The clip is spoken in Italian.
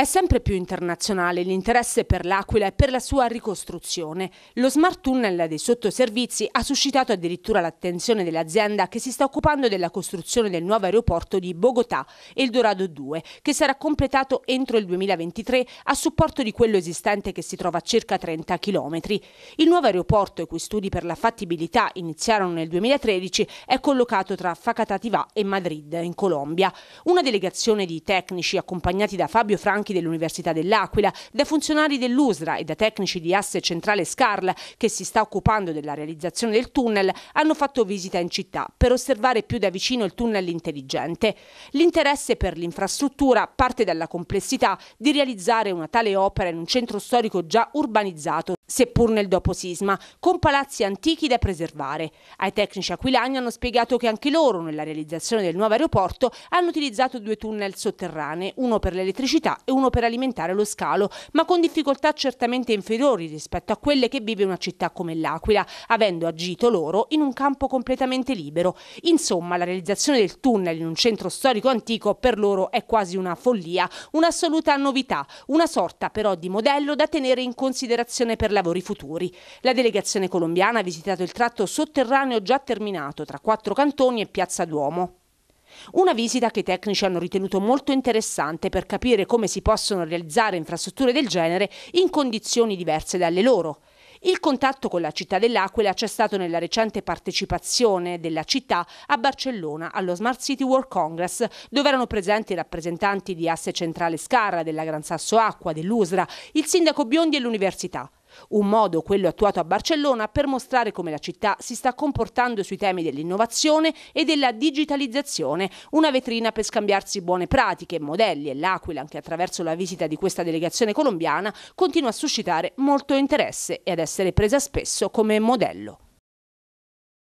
È sempre più internazionale l'interesse per l'Aquila e per la sua ricostruzione. Lo smart tunnel dei sottoservizi ha suscitato addirittura l'attenzione dell'azienda che si sta occupando della costruzione del nuovo aeroporto di Bogotà, Eldorado 2, che sarà completato entro il 2023 a supporto di quello esistente che si trova a circa 30 km. Il nuovo aeroporto, i cui studi per la fattibilità iniziarono nel 2013, è collocato tra Facatativa e Madrid, in Colombia. Una delegazione di tecnici accompagnati da Fabio Franchi Giochi dell'Università dell'Aquila, da funzionari dell'USRA e da tecnici di Asse Centrale Scarl, che si sta occupando della realizzazione del tunnel, hanno fatto visita in città per osservare più da vicino il tunnel intelligente. L'interesse per l'infrastruttura parte dalla complessità di realizzare una tale opera in un centro storico già urbanizzato, seppur nel dopo sisma, con palazzi antichi da preservare. Ai tecnici aquilani hanno spiegato che anche loro, nella realizzazione del nuovo aeroporto, hanno utilizzato due tunnel sotterranei, uno per l'elettricità e uno 1 per alimentare lo scalo, ma con difficoltà certamente inferiori rispetto a quelle che vive una città come l'Aquila, avendo agito loro in un campo completamente libero. Insomma, la realizzazione del tunnel in un centro storico antico per loro è quasi una follia, un'assoluta novità, una sorta però di modello da tenere in considerazione per lavori futuri. La delegazione colombiana ha visitato il tratto sotterraneo già terminato tra quattro cantoni e Piazza Duomo. Una visita che i tecnici hanno ritenuto molto interessante per capire come si possono realizzare infrastrutture del genere in condizioni diverse dalle loro. Il contatto con la città dell'Aquila c'è stato nella recente partecipazione della città a Barcellona allo Smart City World Congress, dove erano presenti i rappresentanti di Asse Centrale Scarra, della Gran Sasso Acqua, dell'USRA, il sindaco Biondi e l'università. Un modo, quello attuato a Barcellona, per mostrare come la città si sta comportando sui temi dell'innovazione e della digitalizzazione, una vetrina per scambiarsi buone pratiche, modelli e l'Aquila, anche attraverso la visita di questa delegazione colombiana, continua a suscitare molto interesse e ad essere presa spesso come modello.